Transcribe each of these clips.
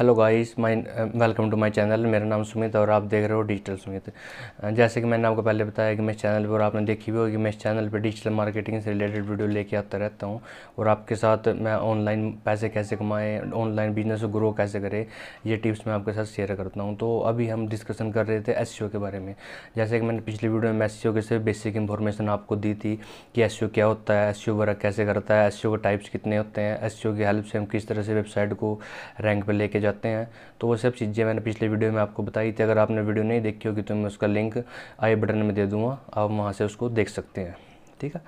hello guys my welcome to my channel मेरा नाम सुमित और आप देख रहे हो डिजिटल सुमित uh, जैसे कि मैंने आपको पहले बताया कि मैं इस चैनल पर आपने देखी भी होगी मैं इस चैनल पर डिजिटल मार्केटिंग से रिलेटेड वीडियो लेके आता रहता हूँ और आपके साथ मैं ऑनलाइन पैसे कैसे कमाएं ऑनलाइन बिजनेस को ग्रो कैसे करें ये टिप्स मैं आपके साथ शेयर करता हूँ तो अभी हम डिस्कसन कर रहे थे एस e के बारे में जैसे कि मैंने पिछली वीडियो में एस e के से बेसिक इन्फॉर्मेशन आपको दी थी कि एस e क्या होता है एस वर्क कैसे करता है एस के टाइप्स कितने होते हैं एस की हेल्प से हम किस तरह से वेबसाइट को रैंक पर लेके जा जाते हैं तो वो सब चीज़ें मैंने पिछले वीडियो में आपको बताई थी अगर आपने वीडियो नहीं देखी होगी तो मैं उसका लिंक आई बटन में दे दूँगा आप वहाँ से उसको देख सकते हैं ठीक है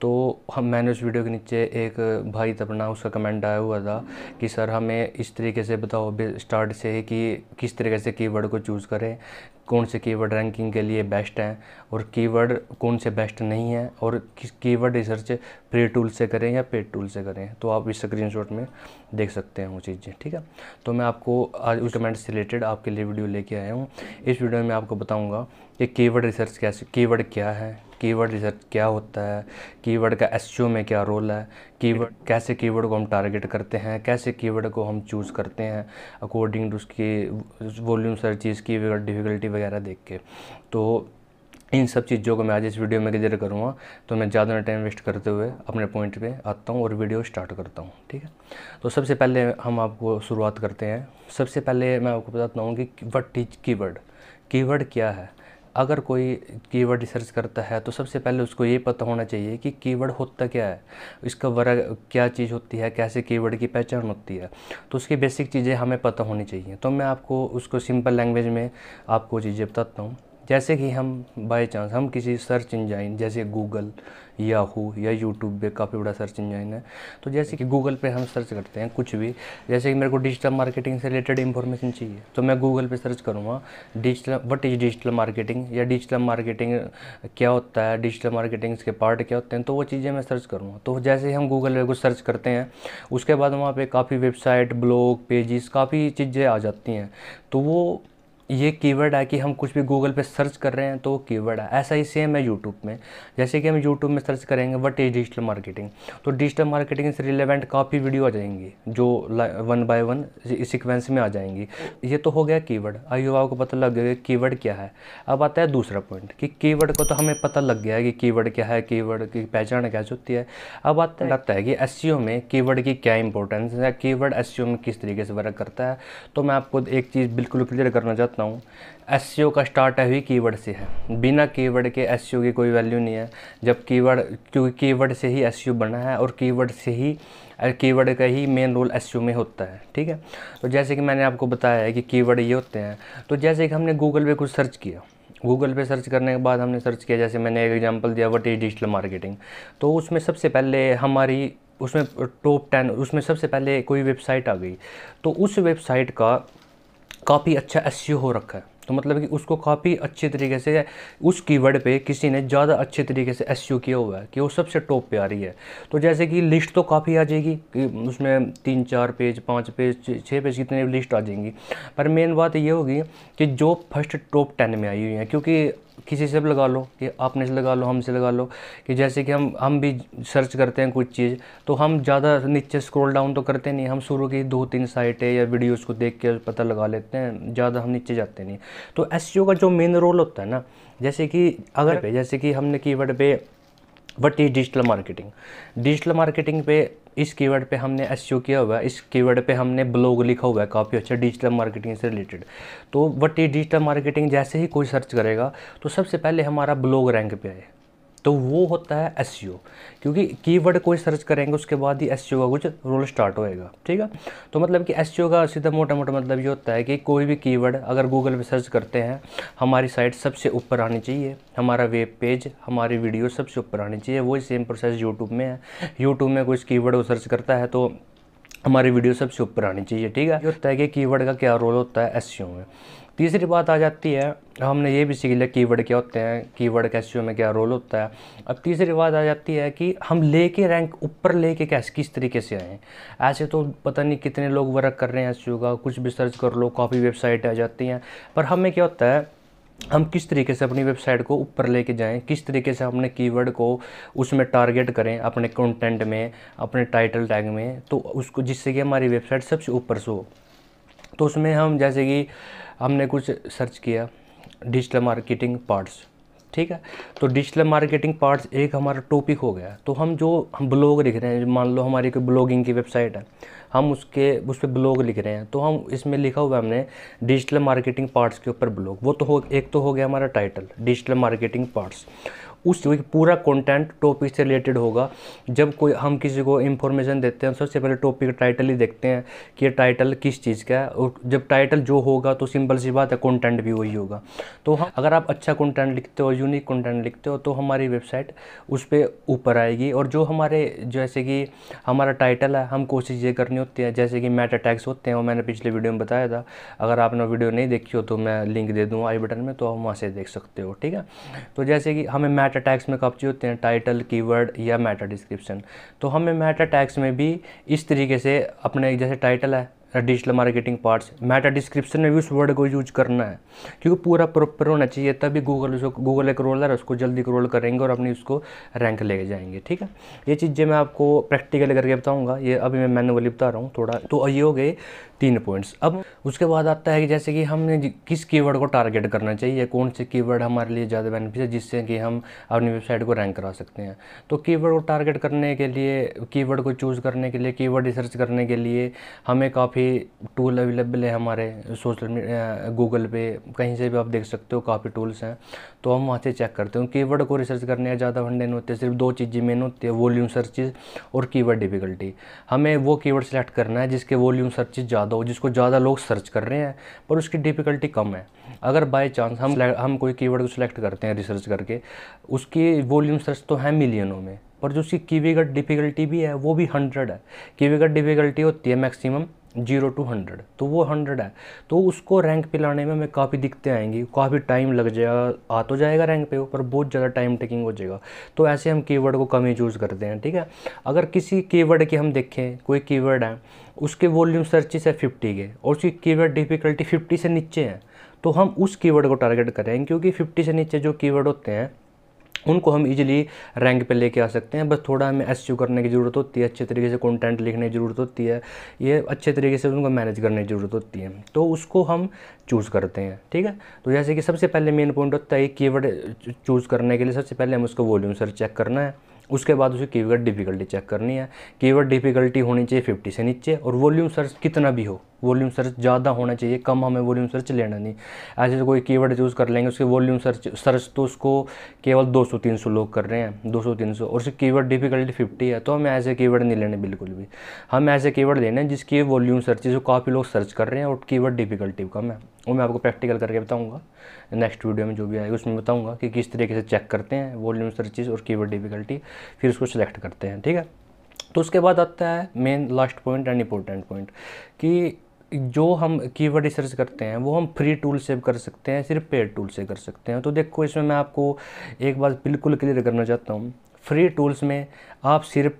तो हम मैंने उस वीडियो के नीचे एक भाई था अपना उसका कमेंट आया हुआ था कि सर हमें इस तरीके से बताओ स्टार्ट से कि किस तरीके से कीवर्ड को चूज़ करें कौन से कीवर्ड रैंकिंग के लिए बेस्ट हैं और कीवर्ड कौन से बेस्ट नहीं हैं और किस कीवर्ड रिसर्च प्री टूल से करें या पेड टूल से करें तो आप इस स्क्रीनशॉट में देख सकते हैं वो चीज़ें ठीक है तो मैं आपको आज उस कमेंट से रिलेटेड आपके लिए वीडियो लेके आया हूँ इस वीडियो में आपको बताऊँगा कि कीवर्ड रिसर्च कैसे कीवर्ड क्या है कीवर्ड रिसर्च क्या होता है कीवर्ड का एस में क्या रोल है कीवर्ड कैसे कीवर्ड को हम टारगेट करते हैं कैसे कीवर्ड को हम चूज़ करते हैं अकॉर्डिंग टू उसकी वॉल्यूम सर्चिज़ की डिफ़िकल्टी वगैरह देख के तो इन सब चीज़ों को मैं आज इस वीडियो में क्लियर करूँगा तो मैं ज़्यादा टाइम वेस्ट करते हुए अपने पॉइंट पे आता हूँ और वीडियो स्टार्ट करता हूँ ठीक है तो सबसे पहले हम आपको शुरुआत करते हैं सबसे पहले मैं आपको बताता हूँ कि वट इज कीवर्ड कीवर्ड क्या है अगर कोई कीवर्ड रिसर्च करता है तो सबसे पहले उसको ये पता होना चाहिए कि कीवर्ड होता क्या है इसका वर्ग क्या चीज़ होती है कैसे कीवर्ड की पहचान होती है तो उसकी बेसिक चीज़ें हमें पता होनी चाहिए तो मैं आपको उसको सिंपल लैंग्वेज में आपको चीज़ें बताता हूँ जैसे कि हम बाय चांस हम किसी सर्च इंजाइन जैसे गूगल याहू या यूट्यूब पे काफ़ी बड़ा सर्च इंजाइन है तो जैसे कि गूगल पे हम सर्च करते हैं कुछ भी जैसे कि मेरे को डिजिटल मार्केटिंग से रिलेटेड इन्फॉर्मेशन चाहिए तो मैं गूगल पे सर्च करूँगा digital what is digital marketing या डिजिटल मार्केटिंग क्या होता है डिजिटल मार्केटिंग के पार्ट क्या होते हैं तो वो चीज़ें मैं सर्च करूँगा तो जैसे ही हम गूगल पे कुछ सर्च करते हैं उसके बाद वहाँ पर काफ़ी वेबसाइट ब्लॉग पेजेस काफ़ी चीज़ें आ जाती हैं तो वो ये कीवर्ड है कि हम कुछ भी गूगल पे सर्च कर रहे हैं तो कीवर्ड है ऐसा ही सेम है यूट्यूब में जैसे कि हम यूट्यूब में सर्च करेंगे वट इज़ डिजिटल मार्केटिंग तो डिजिटल मार्केटिंग से रिलेवेंट काफ़ी वीडियो आ जाएंगी जो वन बाय वन सिक्वेंस में आ जाएंगी ये तो हो गया कीवर्ड आई युवाओं को पता लग गया कि कीवर्ड क्या है अब आता है दूसरा पॉइंट कि कीवर्ड को तो हमें पता लग गया है कि कीवर्ड क्या है कीवर्ड की पहचान क्या होती है अब आता लगता है कि एस e में कीवर्ड की क्या इंपॉर्टेंस है कीवर्ड एस e में किस तरीके से वर्क करता है तो मैं आपको एक चीज़ बिल्कुल क्लियर करना चाहता करता हूँ एस का स्टार्ट है ही कीवर्ड से है बिना कीवर्ड के एस की कोई वैल्यू नहीं है जब कीवर्ड क्योंकि कीवर्ड से ही एस बना है और कीवर्ड से ही कीवर्ड का ही मेन रोल एस में होता है ठीक है तो जैसे कि मैंने आपको बताया है कि कीवर्ड ये होते हैं तो जैसे कि हमने गूगल पे कुछ सर्च किया गूगल पे सर्च करने के बाद हमने सर्च किया जैसे मैंने एक एग्जांपल दिया वट इज़ डिजिटल मार्केटिंग तो उसमें सबसे पहले हमारी उसमें टॉप टेन उसमें सबसे पहले कोई वेबसाइट आ गई तो उस वेबसाइट का काफ़ी अच्छा एस हो रखा है तो मतलब कि उसको काफ़ी अच्छे तरीके से उस कीवर्ड पे किसी ने ज़्यादा अच्छे तरीके से एस किया हुआ है कि वो सबसे टॉप पे आ रही है तो जैसे कि लिस्ट तो काफ़ी आ जाएगी कि उसमें तीन चार पेज पाँच पेज छः पेज कितने लिस्ट आ जाएंगी पर मेन बात ये होगी कि जो फर्स्ट टॉप टेन में आई हुई है क्योंकि किसी से भी लगा लो कि आपने से लगा लो हमसे लगा लो कि जैसे कि हम हम भी सर्च करते हैं कुछ चीज़ तो हम ज़्यादा नीचे स्क्रॉल डाउन तो करते नहीं हम शुरू की दो तीन साइटें या वीडियोज़ को देख के पता लगा लेते हैं ज़्यादा हम नीचे जाते नहीं तो एस e का जो मेन रोल होता है ना जैसे कि अगर पे जैसे कि हमने कीवर्ड पे but is digital marketing digital marketing पे इस कीवर्ड पे हमने एस किया हुआ है इस कीवर्ड पे हमने ब्लॉग लिखा हुआ है काफ़ी अच्छा डिजिटल मार्केटिंग से रिलेटेड तो बट ये डिजिटल मार्केटिंग जैसे ही कोई सर्च करेगा तो सबसे पहले हमारा ब्लॉग रैंक पे आए तो वो होता है एस क्योंकि कीवर्ड कोई सर्च करेंगे उसके बाद ही एस का कुछ रोल स्टार्ट होएगा ठीक है तो मतलब कि एस का सीधा मोटा मोटा मतलब ये होता है कि कोई भी कीवर्ड अगर गूगल पे सर्च करते हैं हमारी साइट सबसे ऊपर आनी चाहिए हमारा वेब पेज हमारी वीडियो सबसे ऊपर आनी चाहिए वही सेम प्रोसेस यूट्यूब में है यूट्यूब में कोई कीवर्ड को सर्च करता है तो हमारी वीडियो सबसे ऊपर आनी चाहिए ठीक है ये होता है कि कीवर्ड का क्या रोल होता है एस में तीसरी बात आ जाती है हमने ये भी सीख लिया कीवर्ड क्या होते हैं कीवर्ड कैसे में क्या रोल होता है अब तीसरी बात आ जाती है कि हम लेके रैंक ऊपर लेके कैसे किस तरीके से आए ऐसे तो पता नहीं कितने लोग वर्क कर रहे हैं एस का कुछ भी सर्च कर लो काफ़ी वेबसाइट आ जाती हैं पर हमें क्या होता है हम किस तरीके से अपनी वेबसाइट को ऊपर लेके जाएं किस तरीके से अपने कीवर्ड को उसमें टारगेट करें अपने कंटेंट में अपने टाइटल टैग में तो उसको जिससे कि हमारी वेबसाइट सबसे ऊपर से हो तो उसमें हम जैसे कि हमने कुछ सर्च किया डिजिटल मार्केटिंग पार्ट्स ठीक है तो डिजिटल मार्केटिंग पार्ट्स एक हमारा टॉपिक हो गया तो हम जो हम ब्लॉग लिख रहे हैं मान लो हमारी कोई ब्लॉगिंग की वेबसाइट है हम उसके उस पर ब्लॉग लिख रहे हैं तो हम इसमें लिखा हुआ हमने डिजिटल मार्केटिंग पार्ट्स के ऊपर ब्लॉग वो तो हो एक तो हो गया हमारा टाइटल डिजिटल मार्केटिंग पार्ट्स उस पूरा कंटेंट टॉपिक से रिलेटेड होगा जब कोई हम किसी को इंफॉर्मेशन देते हैं सबसे पहले टॉपिक का टाइटल ही देखते हैं कि ये टाइटल किस चीज़ का है और जब टाइटल जो होगा तो सिंपल सी बात है कंटेंट भी वही होगा तो हम अगर आप अच्छा कंटेंट लिखते हो यूनिक कंटेंट लिखते हो तो हमारी वेबसाइट उस पर ऊपर आएगी और जो हमारे जैसे कि हमारा टाइटल है हम कोशिश ये करनी होती है जैसे कि मैट अटैक्स होते हैं वो मैंने पिछले वीडियो में बताया था अगर आपने वीडियो नहीं देखी हो तो मैं लिंक दे दूँ आई बटन में तो आप वहाँ से देख सकते हो ठीक है तो जैसे कि हमें मैट मैटर टैक्स में कब्जे होते हैं टाइटल कीवर्ड या मैटर डिस्क्रिप्शन तो हमें मैटर टैक्स में भी इस तरीके से अपने जैसे टाइटल है digital marketing parts matter description में भी उस वर्ड को यूज करना है क्योंकि पूरा प्रॉपर होना चाहिए तभी गूगल उसको गूगल एक रोल है उसको जल्दी रोल करेंगे और अपनी उसको रैंक लेके जाएंगे ठीक है ये चीज़ें मैं आपको प्रैक्टिकली करके बताऊँगा ये अभी मैं मैनुअली बता रहा हूँ थोड़ा तो ये हो गए तीन पॉइंट्स अब उसके बाद आता है कि जैसे कि हमने किस कीवर्ड को टारगेट करना चाहिए कौन से कीवर्ड हमारे लिए ज़्यादा बेनिफिट है जिससे कि हम अपनी वेबसाइट को रैंक करा सकते हैं तो कीवर्ड को टारगेट करने के लिए कीवर्ड को चूज़ करने के लिए कीवर्ड रिसर्च करने के लिए हमें काफ़ी टूल अवेलेबल है हमारे सोशल मीडिया गूगल पे कहीं से भी आप देख सकते हो काफ़ी टूल्स हैं तो हम वहाँ से चेक करते हैं कीवर्ड को रिसर्च करने ज़्यादा फंडे नहीं होते सिर्फ दो चीज़ें मेन होती है वॉल्यूम सर्चिज और कीवर्ड डिफ़िकल्टी हमें वो कीवर्ड सेलेक्ट करना है जिसके वॉल्यूम सर्चिज ज़्यादा हो जिसको ज़्यादा लोग सर्च कर रहे हैं पर उसकी डिफ़िकल्टी कम है अगर बाय चांस हम हम कोई कीवर्ड को सिलेक्ट करते हैं रिसर्च करके उसकी वॉल्यूम सर्च तो है मिलियनों में पर जो उसकी कीवीगढ़ डिफ़िकल्टी भी है वो भी हंड्रेड है कीवीगढ़ डिफ़िकल्टी होती है मैक्सिमम जीरो टू हंड्रेड तो वो हंड्रेड है तो उसको रैंक पे लाने में हमें काफ़ी दिक्कतें आएंगी काफ़ी टाइम लग जाएगा आ तो जाएगा रैंक पे ऊपर बहुत ज़्यादा टाइम टेकिंग हो जाएगा तो ऐसे हम कीवर्ड को कम ही यूज़ करते हैं ठीक है अगर किसी कीवर्ड की हम देखें कोई कीवर्ड है उसके वॉल्यूम सर्चिस है फिफ्टी के और उसकी कीवर्ड डिफ़िकल्टी फिफ्टी से नीचे है तो हम उस कीवर्ड को टारगेट करें क्योंकि फिफ्टी से नीचे जो कीवर्ड होते हैं उनको हम इजीली रैंक पे लेके आ सकते हैं बस थोड़ा हमें एस करने की ज़रूरत होती है अच्छे तरीके से कंटेंट लिखने की ज़रूरत होती है ये अच्छे तरीके से उनको मैनेज करने की ज़रूरत होती है तो उसको हम चूज़ करते हैं ठीक है तो जैसे कि सबसे पहले मेन पॉइंट होता है कीवर्ड चूज़ करने के लिए सबसे पहले हम उसको वॉल्यूम सर चेक करना है उसके बाद उसे कीवर्ड डिफ़िकल्टी चेक करनी है कीवर्ड डिफ़िकल्टी होनी चाहिए फिफ्टी से नीचे और वॉल्यूम सर्च कितना भी हो वॉल्यूम सर्च ज़्यादा होना चाहिए कम हमें वॉल्यूम सर्च लेना नहीं ऐसे जो तो कोई कीवर्ड चूज़ कर लेंगे उसके वॉल्यूम सर्च सर्च तो उसको केवल 200-300 लोग कर रहे हैं 200-300 और उसकी कीवर्ड डिफिकल्टी 50 है तो हमें ऐसे कीवर्ड नहीं लेने बिल्कुल भी हम ऐसे कीवर्ड लेने जिसकी वॉल्यूम सर्च जो काफ़ी लोग सर्च कर रहे हैं और कीवर्ड डिफिकल्टी कम है वो मैं आपको प्रैक्टिकल करके बताऊँगा नेक्स्ट वीडियो में जो भी आएगा उसमें बताऊँगा कि किस तरीके से चेक करते हैं वॉल्यूम सर्चिज और कीवर्ड डिफिकल्टी फिर उसको सेलेक्ट करते हैं ठीक है तो उसके बाद आता है main last point and important point कि जो हम कीवर्ड रिसर्च करते हैं वो हम फ्री टूल से कर सकते हैं सिर्फ पेड टूल से कर सकते हैं तो देखो इसमें मैं आपको एक बात बिल्कुल क्लियर करना चाहता हूँ फ्री टूल्स में आप सिर्फ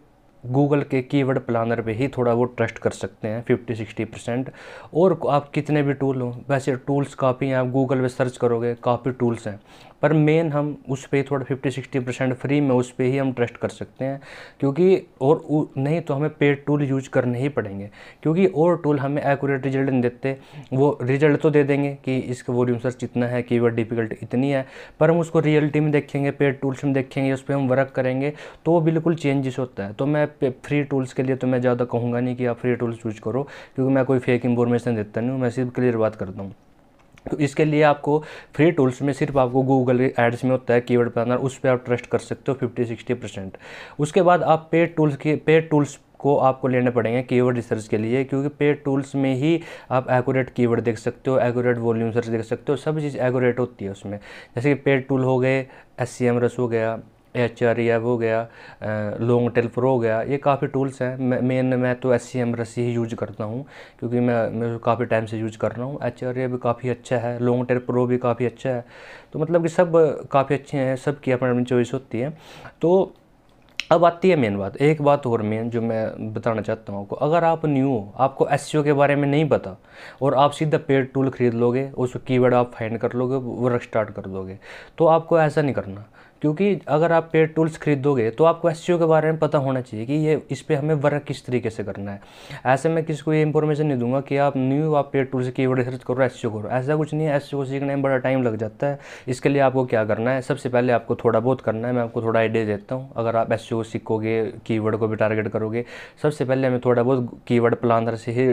गूगल के कीवर्ड प्लानर पे ही थोड़ा वो ट्रस्ट कर सकते हैं 50-60 परसेंट और आप कितने भी टूल हो वैसे टूल्स काफ़ी हैं आप गूगल पे सर्च करोगे काफ़ी टूल्स हैं पर मेन हम उस पर थोड़ा फिफ्टी सिक्सटी परसेंट फ्री में उस पर ही हम ट्रस्ट कर सकते हैं क्योंकि और नहीं तो हमें पेड टूल यूज करने ही पड़ेंगे क्योंकि और टूल हमें एक्यूरेट रिजल्ट नहीं देते वो रिजल्ट तो दे देंगे कि इसका वॉल्यूम सर्च इतना है कि कीवर्ड डिफिकल्ट इतनी है पर हम उसको रियलिटी में देखेंगे पेड टूल्स में देखेंगे उस पर हम वर्क करेंगे तो वो बिल्कुल चेंजेस होता है तो मैं फ्री टूल्स के लिए तो मैं ज़्यादा कहूँगा नहीं कि आप फ्री टूल्स यूज करो क्योंकि मैं कोई फेक इंफॉर्मेशन देता नहीं हूँ मैं सिर्फ क्लियर बात करता हूँ तो इसके लिए आपको फ्री टूल्स में सिर्फ आपको गूगल एड्स में होता है कीवर्ड प्लानर उस पर आप ट्रस्ट कर सकते हो फिफ्टी सिक्सटी परसेंट उसके बाद आप पेड टूल्स के पेड टूल्स को आपको लेने पड़ेंगे कीवर्ड रिसर्च के लिए क्योंकि पेड टूल्स में ही आप एक्यूरेट कीवर्ड देख सकते हो एक्यूरेट वॉल्यूम सर्च देख सकते हो सब चीज़ एक्यूरेट होती है उसमें जैसे कि पेड टूल हो गए एस सी हो गया एच आर ई एफ हो गया लॉन्ग टेल प्रो हो गया ये काफ़ी टूल्स हैं मेन मैं, मैं तो एस सी एम रस्सी ही यूज करता हूँ क्योंकि मैं मैं तो काफ़ी टाइम से यूज कर रहा हूँ एच आर ई भी काफ़ी अच्छा है लॉन्ग टेल प्रो भी काफ़ी अच्छा है तो मतलब कि सब काफ़ी अच्छे हैं सब की अपनी अपनी चॉइस होती है तो अब आती है मेन बात एक बात और मेन जो मैं बताना चाहता हूँ आपको अगर आप न्यू हो आपको एस के बारे में नहीं पता और आप सीधा पेड टूल खरीद लोगे उसको कीवर्ड आप फाइंड कर लोगे वर्क स्टार्ट कर दोगे तो आपको ऐसा नहीं करना क्योंकि अगर आप पेड टूल्स खरीदोगे तो आपको एस e के बारे में पता होना चाहिए कि ये इस पर हमें वर्क किस तरीके से करना है ऐसे मैं किसी को ये इन्फॉर्मेशन नहीं दूंगा कि आप न्यू आप paid tools keyword research करो एस e करो ऐसा कुछ नहीं है एस e को सीखने में बड़ा टाइम लग जाता है इसके लिए आपको क्या करना है सबसे पहले आपको थोड़ा बहुत करना है मैं आपको थोड़ा आइडिया देता हूँ अगर आप एस सीखोगे की को भी टारगेट करोगे सबसे पहले हमें थोड़ा बहुत कीवर्ड प्लानर से ही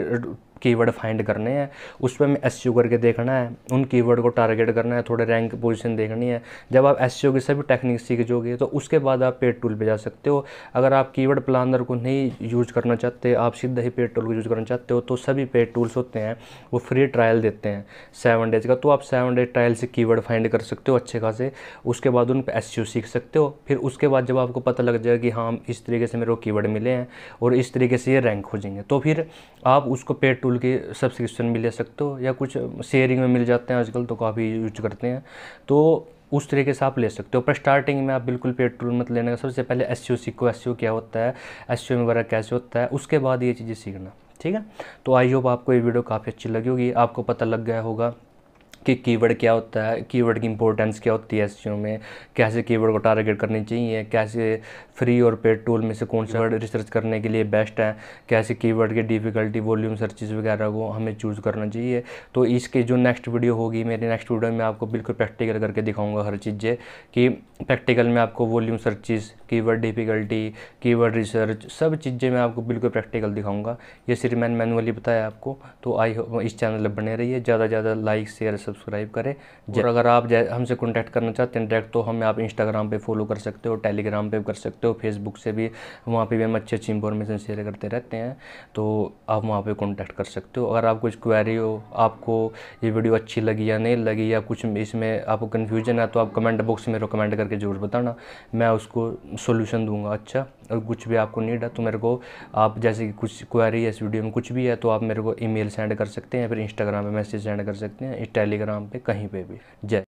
कीवर्ड फाइंड करने हैं उस पर हमें एस करके देखना है उन कीवर्ड को टारगेट करना है थोड़े रैंक पोजीशन देखनी है जब आप एस की सभी टेक्निक सीख जोगे तो उसके बाद आप पेड टूल पे जा सकते हो अगर आप कीवर्ड प्लानर को नहीं यूज करना चाहते आप सीधा ही पेड टूल को यूज करना चाहते हो तो सभी पेड टूल्स होते हैं वो फ्री ट्रायल देते हैं सेवन डेज का तो आप सेवन डेज ट्रायल से की फाइंड कर सकते हो अच्छे खासे उसके बाद उन पर एस सीख सकते हो फिर उसके बाद जब आपको पता लग जाएगा कि हाँ इस तरीके से मेरे को कीवर्ड मिले हैं और इस तरीके से ये रैंक हो जाएंगे तो फिर आप उसको पेड टूल के सब्सक्रिप्शन भी ले सकते हो या कुछ शेयरिंग में मिल जाते हैं आजकल तो काफ़ी यूज करते हैं तो उस तरीके से आप ले सकते हो पर स्टार्टिंग में आप बिल्कुल पेड टूल मत लेने का सबसे पहले एस सीखो एस क्या होता है एस में वर्क कैसे होता है उसके बाद ये चीज़ें सीखना ठीक है तो आई होप आपको ये वीडियो काफ़ी अच्छी लगी होगी आपको पता लग गया होगा कि कीवर्ड क्या होता है कीवर्ड की इंपॉर्टेंस क्या होती है एस में कैसे कीवर्ड को टारगेट करने चाहिए कैसे फ्री और पेड टूल में से कौन सा वर्ड रिसर्च करने के लिए बेस्ट है कैसे कीवर्ड के डिफ़िकल्टी वॉल्यूम सर्चेज वगैरह को हमें चूज़ करना चाहिए तो इसके जो नेक्स्ट वीडियो होगी मेरे नेक्स्ट वीडियो में आपको बिल्कुल प्रैक्टिकल करके दिखाऊँगा हर चीज़ें कि प्रैक्टिकल में आपको volume searches keyword difficulty keyword research सब चीज़ें मैं आपको बिल्कुल प्रैक्टिकल दिखाऊँगा ये सिर्फ मैंने मैनुअली बताया आपको तो आई इस चैनल पर बने रहिए ज़्यादा से ज़्यादा लाइक शेयर सब्सक्राइब करें और अगर आप हमसे कॉन्टैक्ट करना चाहते हैं डायरेक्ट तो हमें आप इंस्टाग्राम पे फॉलो कर सकते हो टेलीग्राम पे कर सकते हो फेसबुक से भी वहाँ पे भी हम अच्छी अच्छी इंफॉर्मेशन शेयर करते रहते हैं तो आप वहाँ पर कॉन्टैक्ट कर सकते हो अगर आप कुछ क्वेरी हो आपको ये वीडियो अच्छी लगी या नहीं लगी या कुछ इसमें आपको कन्फ्यूजन है तो आप कमेंट बॉक्स में कमेंट करके ज़रूर बताना मैं उसको सोल्यूशन दूंगा अच्छा और कुछ भी आपको नीड है तो मेरे को आप जैसे कि कुछ क्वेरी है इस वीडियो में कुछ भी है तो आप मेरे को ईमेल सेंड कर सकते हैं फिर इंस्टाग्राम पे मैसेज सेंड कर सकते हैं टेली टेलीग्राम पे कहीं पे भी जय